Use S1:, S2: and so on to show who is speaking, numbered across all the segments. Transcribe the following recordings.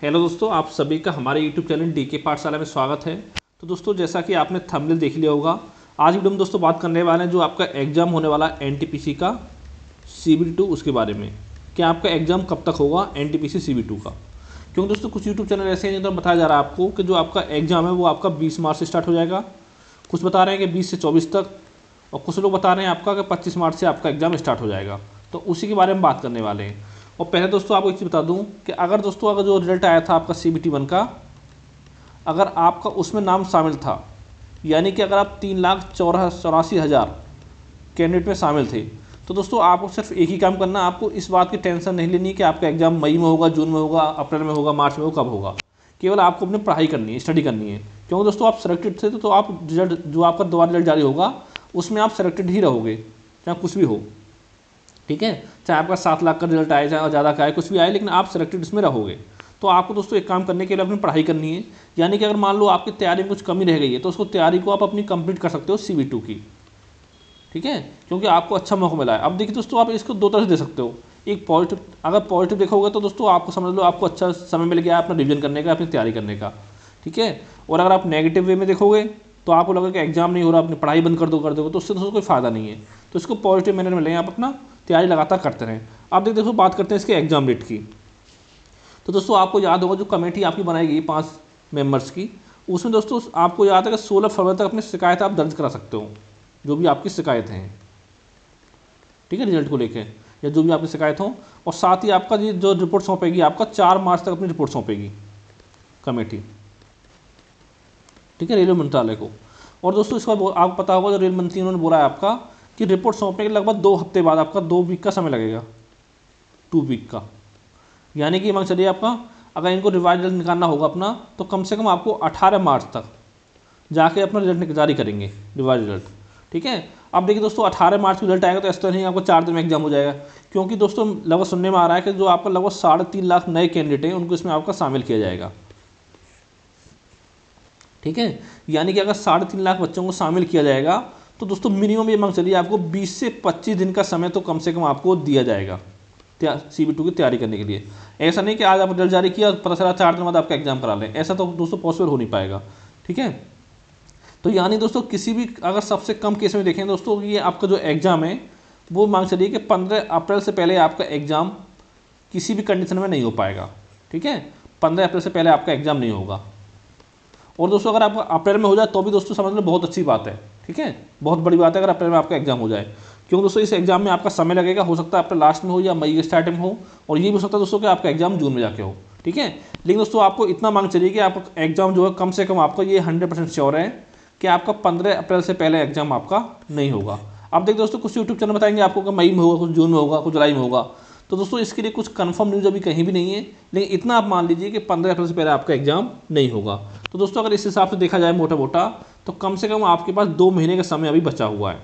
S1: hello दोस्तों आप सभी का हमारे यूट्यूब चैनल डी के पाठशाला में स्वागत है तो दोस्तों जैसा कि आपने थंबनेल देख लिया होगा आज वीडियो में दोस्तों बात करने वाले हैं जो आपका एग्ज़ाम होने वाला एन का सी बी टू उसके बारे में क्या आपका एग्ज़ाम कब तक होगा N T P C C B two का क्योंकि दोस्तों कुछ यूट्यूब चैनल ऐसे हैं तो बताया जा रहा है आपको कि जो आपका एग्ज़ाम है वो आपका बीस मार्च से स्टार्ट हो जाएगा कुछ बता रहे हैं कि बीस से चौबीस तक और कुछ लोग बता रहे हैं आपका कि पच्चीस मार्च से आपका एग्ज़ाम स्टार्ट हो जाएगा तो उसी के बारे में बात करने वाले हैं और पहले दोस्तों आपको एक चीज़ बता दूं कि अगर दोस्तों अगर जो रिजल्ट आया था आपका सी बी टी वन का अगर आपका उसमें नाम शामिल था यानी कि अगर आप तीन लाख चौरा चौरासी हज़ार कैंडिडेट में शामिल थे तो दोस्तों आपको सिर्फ एक ही काम करना आपको इस बात की टेंशन नहीं लेनी कि आपका एग्ज़ाम मई में होगा जून में होगा अप्रैल में होगा मार्च में होगा कब होगा केवल आपको अपनी पढ़ाई करनी है स्टडी करनी है क्योंकि दोस्तों आप सेलेक्टेड थे तो, तो आप रिजल्ट जो आपका दोबारा रिजल्ट जारी होगा उसमें आप सेलेक्टेड ही रहोगे चाहे कुछ भी हो ठीक है चाहे आपका सात लाख का रिजल्ट आए चाहे और ज़्यादा का आए कुछ भी आए लेकिन आप सेलेक्टेड इसमें रहोगे तो आपको दोस्तों एक काम करने के लिए अपनी पढ़ाई करनी है यानी कि अगर मान लो आपकी तैयारी में कुछ कमी रह गई है तो उसको तैयारी को आप अपनी कंप्लीट कर सकते हो सी की ठीक है क्योंकि आपको अच्छा मौका मिला है अब देखिए दोस्तों आप इसको दो तरह से दे सकते हो एक पॉजिटिव अगर पॉजिटिव देखोगे तो दोस्तों आपको समझ लो आपको अच्छा समय मिल गया अपना रिविजन करने का अपनी तैयारी करने का ठीक है और अगर आप नेगेटिव वे में देखोगे तो आपको लगेगा कि एग्ज़ाम नहीं हो रहा अपनी पढ़ाई बंद कर दो कर दो तो उससे दोस्तों कोई फ़ायदा नहीं है तो इसको पॉजिटिव मैनर में लें आप अपना तैयारी लगातार करते रहें आप देख दोस्तों बात करते हैं इसके एग्ज़ाम डेट की तो दोस्तों आपको याद होगा जो कमेटी आपकी बनाई गई पाँच मेम्बर्स की उसमें दोस्तों आपको याद है कि सोलह फरवरी तक अपनी शिकायत आप दर्ज करा सकते हो जो भी आपकी शिकायत हैं ठीक है रिजल्ट को लेकर या जो भी आपकी शिकायत हो और साथ ही आपका ये जो रिपोर्ट सौंपेगी आपका चार मार्च तक अपनी रिपोर्ट सौंपेगी कमेटी ठीक है रेलवे मंत्रालय को और दोस्तों इसका आपको पता होगा जो रेल मंत्री उन्होंने बोला है आपका कि रिपोर्ट सौंपने के लगभग दो हफ्ते बाद आपका दो वीक का समय लगेगा टू वीक का यानी कि मांग चलिए आपका अगर इनको रिवाइज रिजल्ट निकालना होगा अपना तो कम से कम आपको 18 मार्च तक जाके अपना रिजल्ट जारी करेंगे रिवाइज रिजल्ट ठीक है अब देखिए दोस्तों 18 मार्च को रिजल्ट आएगा तो ऐसा तरह नहीं आपको चार दिन में एग्जाम हो जाएगा क्योंकि दोस्तों लगभग सुनने में आ रहा है कि जो आपका लगभग साढ़े तीन लाख नए कैंडिडेट हैं उनको इसमें आपका शामिल किया जाएगा ठीक है यानी कि अगर साढ़े तीन लाख बच्चों को शामिल किया जाएगा तो दोस्तों मिनिमम ये मांग चलिए आपको 20 से 25 दिन का समय तो कम से कम आपको दिया जाएगा सी बी टू की तैयारी करने के लिए ऐसा नहीं कि आज आप रिजल्ट जारी किया और पता चला चार दिन बाद आपका एग्जाम करा लें ऐसा तो दोस्तों पॉसिबल हो नहीं पाएगा ठीक है तो यानी दोस्तों किसी भी अगर सबसे कम केस में देखें दोस्तों ये आपका जो एग्ज़ाम है वो मांग चलिए कि पंद्रह अप्रैल से पहले आपका एग्ज़ाम किसी भी कंडीशन में नहीं हो पाएगा ठीक है पंद्रह अप्रैल से पहले आपका एग्ज़ाम नहीं होगा और दोस्तों अगर आपका अप्रैल में हो जाए तो भी दोस्तों समझ लो बहुत अच्छी बात है ठीक है बहुत बड़ी बात है अगर अप्रैल में आपका एग्जाम हो जाए क्योंकि दोस्तों इस एग्जाम में आपका समय लगेगा हो सकता है आपका लास्ट में हो या मई के स्टार्टिंग में हो और ये भी हो सकता है दोस्तों कि आपका एग्जाम जून में जाके हो ठीक है लेकिन दोस्तों आपको इतना मांग चाहिए कि आपका एग्जाम जो है कम से कम आपका ये हंड्रेड परसेंट श्योर है कि आपका पंद्रह अप्रैल से पहले एग्जाम आपका नहीं होगा आप देखिए दोस्तों कुछ यूट्यूब चैनल बताएंगे आपको कि मई में होगा कुछ जून में होगा कुछ जुलाई में होगा तो दोस्तों इसके लिए कुछ कन्फर्म न्यूज़ अभी कहीं भी नहीं है लेकिन इतना आप मान लीजिए कि पंद्रह अप्रैल से पहले आपका एग्जाम नहीं होगा तो दोस्तों अगर इस हिसाब से देखा जाए मोटा मोटा तो कम से कम आपके पास दो महीने का समय अभी बचा हुआ है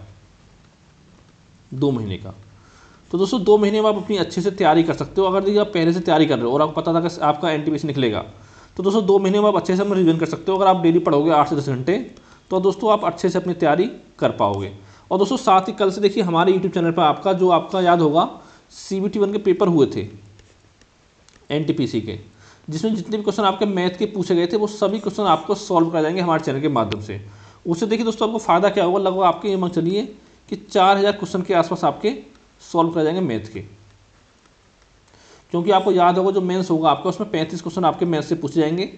S1: दो महीने का तो दोस्तों दो महीने में आप अपनी अच्छे से तैयारी कर सकते हो अगर देखिए आप पहले से तैयारी कर रहे हो और आपको पता था कि आपका एन निकलेगा तो दोस्तों दो महीने में आप अच्छे से रिविजन कर सकते हो अगर आप डेली पढ़ोगे आठ से दस घंटे तो दोस्तों आप अच्छे से अपनी तैयारी कर पाओगे और दोस्तों साथ ही कल से देखिए हमारे यूट्यूब चैनल पर आपका जो आपका याद होगा सी बी टी वन के पेपर हुए थे एन टी पी सी के जिसमें जितने भी क्वेश्चन आपके मैथ के पूछे गए थे वो सभी क्वेश्चन आपको सॉल्व करा जाएंगे हमारे चैनल के माध्यम से उससे देखिए दोस्तों आपको फ़ायदा क्या होगा लगभग आपके ये मांग चलिए कि चार हज़ार क्वेश्चन के आसपास आपके सॉल्व करा जाएंगे मैथ के क्योंकि आपको याद होगा जो मेंस होगा आपका उसमें पैंतीस क्वेश्चन आपके मैथ से पूछे जाएंगे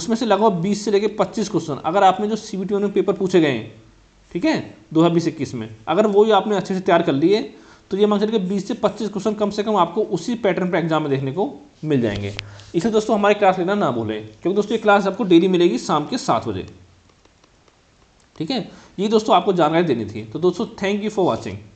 S1: उसमें से लगभग बीस से लेकर पच्चीस क्वेश्चन अगर आपने जो सी बी टी वन में पेपर पूछे गए हैं ठीक है दो हज़ार बीस इक्कीस में अगर वो ही आपने अच्छे से तैयार कर लिए तो ये मान के बीस से पच्चीस क्वेश्चन कम से कम आपको उसी पैटर्न पर एग्जाम में देखने को मिल जाएंगे इसे दोस्तों हमारी क्लास लेना ना भूलें क्योंकि दोस्तों ये क्लास आपको डेली मिलेगी शाम के सात बजे ठीक है ये दोस्तों आपको जानकारी देनी थी तो दोस्तों थैंक यू फॉर वॉचिंग